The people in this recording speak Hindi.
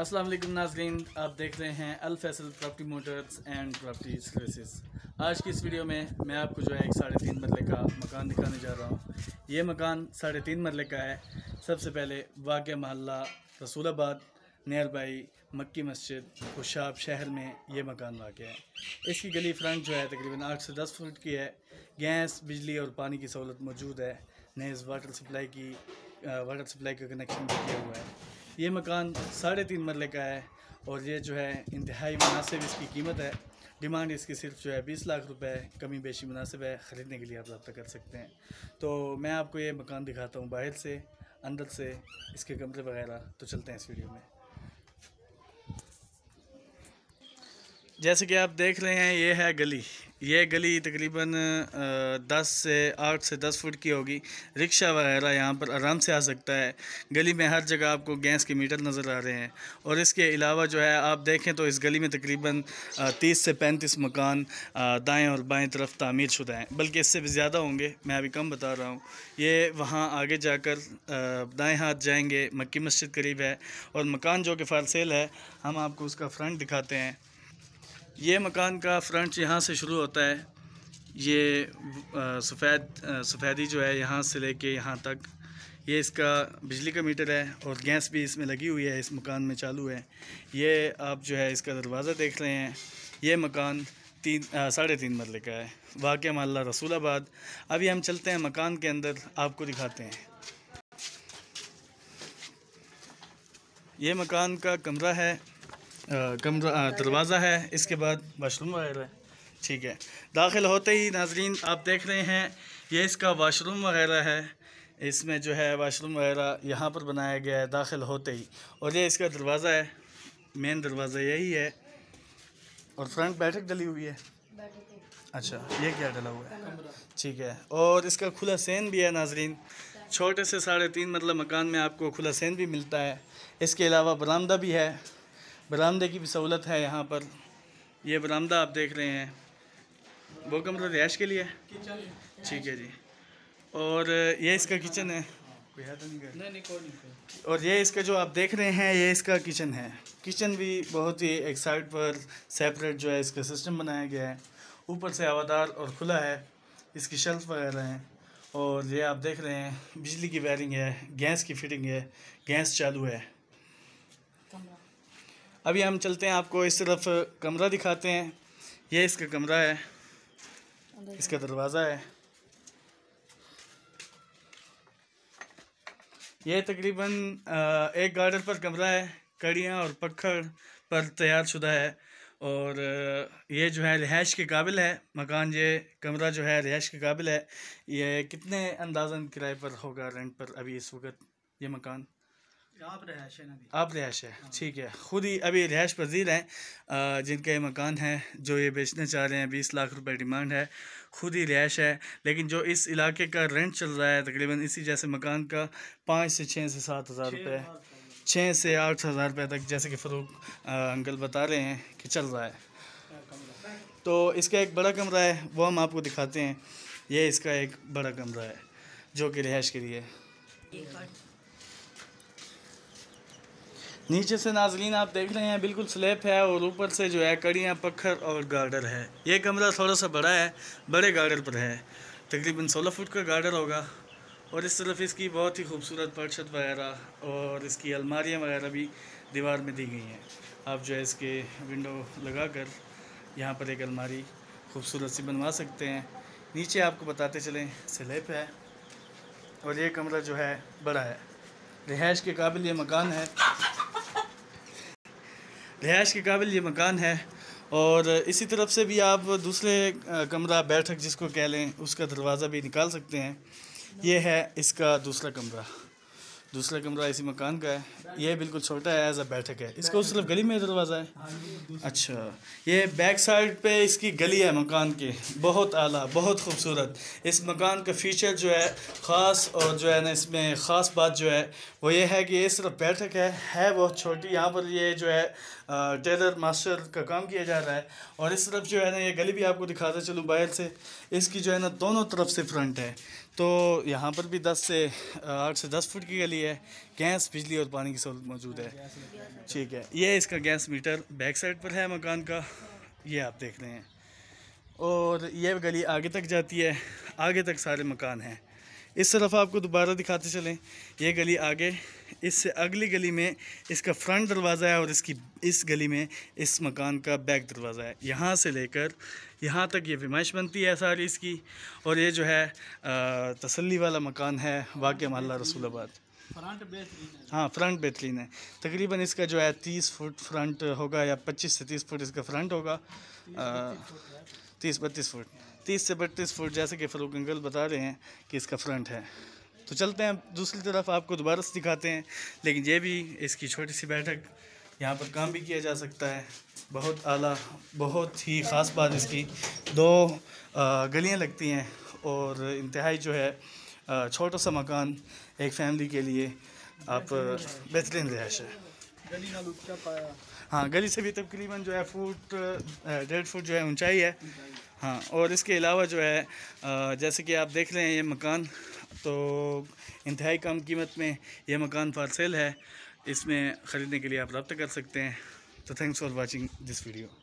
अस्सलाम वालेकुम नाजरीन आप देख रहे हैं Al Faisal property motors and property services आज की इस वीडियो में मैं आपको जो है एक साढ़े तीन मरले का मकान दिखाने जा रहा हूँ ये मकान साढ़े तीन मरले का है सबसे पहले वाक़ महल्ला रसूलाबाद नियर बाई मक्की मस्जिद खुशाब शहर में ये मकान वाक़ है इसकी गली फ्रंट जो है तकरीबन आठ से दस फुट की है गैस बिजली और पानी की सहूलत मौजूद है नेज़ वाटर सप्लाई की वाटर सप्लाई का कनेक्शन किया हुआ है ये मकान साढ़े तीन मरले का है और ये जो है इंतहाई मुनासिब इसकी कीमत है डिमांड इसकी सिर्फ जो है बीस लाख रुपए है कमी बेशी मुनासिब है ख़रीदने के लिए आप रब्ता कर सकते हैं तो मैं आपको ये मकान दिखाता हूँ बाहर से अंदर से इसके कमरे वगैरह तो चलते हैं इस वीडियो में जैसे कि आप देख रहे हैं ये है गली यह गली तकरीबन दस से आठ से दस फुट की होगी रिक्शा वगैरह यहाँ पर आराम से आ सकता है गली में हर जगह आपको गैस के मीटर नज़र आ रहे हैं और इसके अलावा जो है आप देखें तो इस गली में तकरीबन तीस से पैंतीस मकान दाएँ और बाएँ तरफ तामीर शुदा हैं बल्कि इससे भी ज़्यादा होंगे मैं अभी कम बता रहा हूँ ये वहाँ आगे जाकर दाएँ हाथ जाएँगे मक्की मस्जिद करीब है और मकान जो कि फारसेल है हम आपको उसका फ्रंट दिखाते हैं ये मकान का फ्रंट यहाँ से शुरू होता है ये सफ़ेद सफ़ेदी जो है यहाँ से लेके यहाँ तक ये इसका बिजली का मीटर है और गैस भी इसमें लगी हुई है इस मकान में चालू है ये आप जो है इसका दरवाज़ा देख रहे हैं ये मकान तीन साढ़े तीन मरले का है वाक़ रसूल रसूलाबाद अभी हम चलते हैं मकान के अंदर आपको दिखाते हैं ये मकान का कमरा है कमरा दरवाज़ा है इसके बाद वाशरूम वगैरह ठीक है दाखिल होते ही नाजरीन आप देख रहे हैं ये इसका वाशरूम वगैरह है इसमें जो है वाशरूम वगैरह यहाँ पर बनाया गया है दाखिल होते ही और ये इसका दरवाज़ा है मेन दरवाज़ा यही है और फ्रंट बैठक डली हुई है अच्छा ये क्या डला हुआ है ठीक है और इसका खुला सेन भी है नाजरीन छोटे से साढ़े तीन मतलब मकान में आपको खुला सेन भी मिलता है इसके अलावा बरामदा भी है बरामदे की भी सहूलत है यहाँ पर ये बरामदा आप देख रहे हैं वो कमरा रिहाइश के लिए ठीक है जी और ये इसका किचन है कोई तो नहीं नहीं नहीं और ये इसका जो आप देख रहे हैं ये इसका किचन है किचन भी बहुत ही एक साइड पर सेपरेट जो है इसका सिस्टम बनाया गया है ऊपर से हवादार और खुला है इसकी शेल्फ वगैरह हैं और ये आप देख रहे हैं बिजली की वायरिंग है गैस की फिटिंग है गैस चालू है अभी हम चलते हैं आपको इस तरफ कमरा दिखाते हैं ये इसका कमरा है इसका दरवाज़ा है यह तकरीबन एक गार्डन पर कमरा है कड़ियाँ और पखड़ पर तैयार शुदा है और ये जो है रिहाइश के काबिल है मकान ये कमरा जो है रिहाइश के काबिल है ये कितने अंदाजन किराए पर होगा रेंट पर अभी इस वक्त ये मकान आप रिहाश है हाँ। ठीक है ख़ुद ही अभी रिहाश पजीर हैं जिनके मकान हैं जो ये बेचने चाह रहे हैं बीस लाख रुपए डिमांड है ख़ुद ही रिहाश है लेकिन जो इस इलाके का रेंट चल रहा है तकरीबन इसी जैसे मकान का पाँच से छः से सात हज़ार रुपये छः से आठ हज़ार रुपये तक जैसे कि फ़रूक अंकल बता रहे हैं कि चल रहा है तो इसका एक बड़ा कमरा है वो हम आपको दिखाते हैं ये इसका एक बड़ा कमरा है जो कि रिहाइश के लिए नीचे से नाजरीन आप देख रहे हैं बिल्कुल स्लेप है और ऊपर से जो है कड़ियाँ पखर और गार्डर है ये कमरा थोड़ा सा बड़ा है बड़े गार्डर पर है तकरीबन सोलह फुट का गार्डर होगा और इस तरफ इसकी बहुत ही खूबसूरत परछत वगैरह और इसकी अलमारियाँ वगैरह भी दीवार में दी गई हैं आप जो है इसके विंडो लगा कर यहाँ पर एक अलमारी खूबसूरत सी बनवा सकते हैं नीचे आपको बताते चलें स्लेप है और ये कमरा जो है बड़ा है रिहाइश के काबिल ये मकान है रिहाइश के काबिल ये मकान है और इसी तरफ से भी आप दूसरे कमरा बैठक जिसको कह लें उसका दरवाज़ा भी निकाल सकते हैं ये है इसका दूसरा कमरा दूसरा कमरा इसी मकान का है ये बिल्कुल छोटा है एज अ बैठक है इसका उस तरफ गली में दरवाज़ा है अच्छा ये बैक साइड पे इसकी गली है मकान की बहुत आला बहुत खूबसूरत इस मकान का फीचर जो है ख़ास और जो है ना इसमें ख़ास बात जो है वो ये है कि ये सिर्फ बैठक है है बहुत छोटी यहाँ पर ये जो है टेलर मास्टर का काम किया जा रहा है और इस तरफ जो है ना ये गली भी आपको दिखाता चलूँ बाहर से इसकी जो है ना दोनों तरफ से फ्रंट है तो यहाँ पर भी 10 से आठ से 10 फुट की गली है गैस बिजली और पानी की सहूलत मौजूद है ठीक है ये इसका गैस मीटर बैक साइड पर है मकान का ये आप देख रहे हैं और ये गली आगे तक जाती है आगे तक सारे मकान हैं इस तरफ आपको दोबारा दिखाते चलें ये गली आगे इससे अगली गली में इसका फ्रंट दरवाज़ा है और इसकी इस गली में इस मकान का बैक दरवाज़ा है यहाँ से लेकर यहाँ तक ये फरमाइश बनती है सारी इसकी और ये जो है तसली वाला मकान है वाक़ माला रसूलाबाद फ्रंट बेहतरीन हाँ फ्रंट बेहतरीन है तकरीबन इसका जो है तीस फुट फ्रंट होगा या पच्चीस से तीस फुट इसका फ्रंट होगा तीस बत्तीस फुट तीस से बत्तीस फुट जैसे कि फरूक अंगल बता रहे हैं कि इसका फ्रंट है तो चलते हैं दूसरी तरफ आपको दोबारा से दिखाते हैं लेकिन ये भी इसकी छोटी सी बैठक यहाँ पर काम भी किया जा सकता है बहुत आला बहुत ही ख़ास बात इसकी दो गलियाँ लगती हैं और इंतहाई जो है छोटा सा मकान एक फैमिली के लिए आप बेहतरीन रिहाइश है हाँ गली से भी तकरीबन जो है फुट डेढ़ फुट जो है ऊंचाई है हाँ और इसके अलावा जो है जैसे कि आप देख रहे हैं ये मकान तो इंतहाई कम कीमत में ये मकान फारसेल है इसमें ख़रीदने के लिए आप रब्त कर सकते हैं तो thanks for watching this video